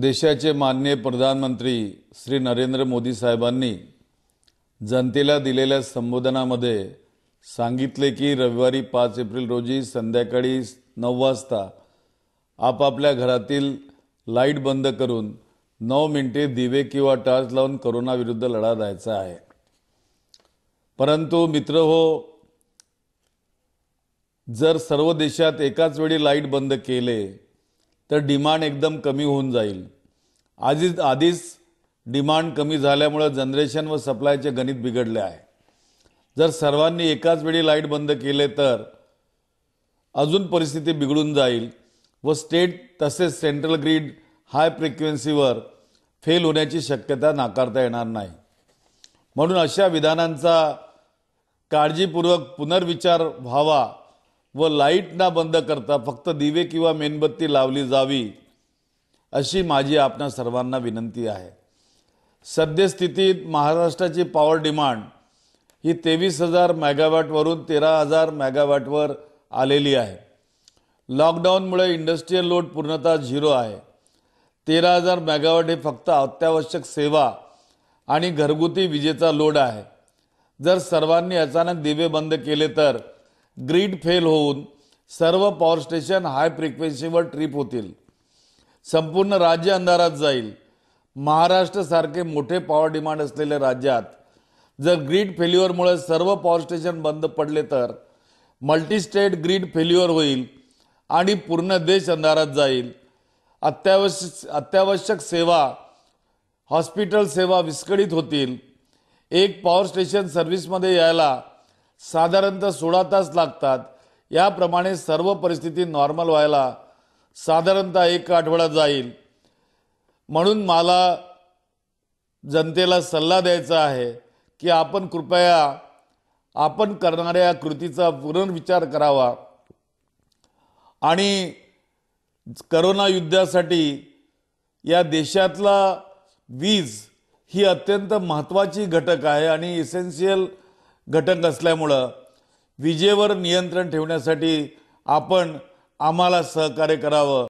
देशाचे माननीय प्रधानमंत्री श्री नरेंद्र मोदी साहेबांनी जनतेला दिलेल्या संबोधनामध्ये सांगितले की रविवारी पाच एप्रिल रोजी संध्याकाळी नऊ वाजता आपापल्या घरातील लाईट बंद करून नऊ मिनटे दिवे किंवा टॉर्च लावून करोनाविरुद्ध लढा द्यायचा आहे परंतु मित्र हो जर सर्व देशात एकाच वेळी लाईट बंद केले तर डिमांड एकदम कमी होऊन जाईल आधीच आधीच डिमांड कमी झाल्यामुळं जनरेशन व सप्लायचे गणित बिघडले आहे जर सर्वांनी एकाच वेळी लाईट बंद केले तर अजून परिस्थिती बिघडून जाईल व स्टेट तसेच सेंट्रल ग्रीड हाय फ्रिक्वेन्सीवर फेल होण्याची शक्यता नाकारता येणार नाही म्हणून अशा विधानांचा काळजीपूर्वक पुनर्विचार व्हावा व लाईट ना बंद करता फक्त दिवे किंवा मेणबत्ती लावली जावी अशी माझी आपणा सर्वांना विनंती आहे सद्यस्थितीत महाराष्ट्राची पॉवर डिमांड ही तेवीस हजार मॅगावॅटवरून तेरा हजार मॅगावॅटवर आलेली आहे लॉकडाऊनमुळे इंडस्ट्रीयल लोड पूर्णतः झिरो आहे तेरा हजार मॅगावॅट हे फक्त अत्यावश्यक सेवा आणि घरगुती विजेचा लोड आहे जर सर्वांनी अचानक दिवे बंद केले तर ग्रीड फेल होऊन सर्व पॉवर स्टेशन हाय फ्रिक्वेन्सीवर ट्रिप होतील संपूर्ण राज्य अंधारात जाईल महाराष्ट्रसारखे मोठे पॉवर डिमांड असलेल्या राज्यात जर ग्रीड फेल्युअरमुळे सर्व पॉवर स्टेशन बंद पडले तर मल्टीस्टेट ग्रीड फेल्युअर होईल आणि पूर्ण देश अंधारात जाईल अत्यावश्यक अत्यावश्यक सेवा हॉस्पिटल सेवा विस्कळीत होतील एक पॉवर स्टेशन सर्व्हिसमध्ये यायला साधारणतः सोळा तास लागतात याप्रमाणे सर्व परिस्थिती नॉर्मल व्हायला साधारणतः एक आठवडा जाईल म्हणून मला जनतेला सल्ला द्यायचा आहे की आपण कृपया आपण करणाऱ्या कृतीचा पुनर्विचार करावा आणि करोना युद्धासाठी या देशातला वीज ही अत्यंत महत्त्वाची घटक आहे आणि इसेन्शियल घटक असल्यामुळं विजेवर नियंत्रण ठेवण्यासाठी आपण आम्हाला सहकार्य करावं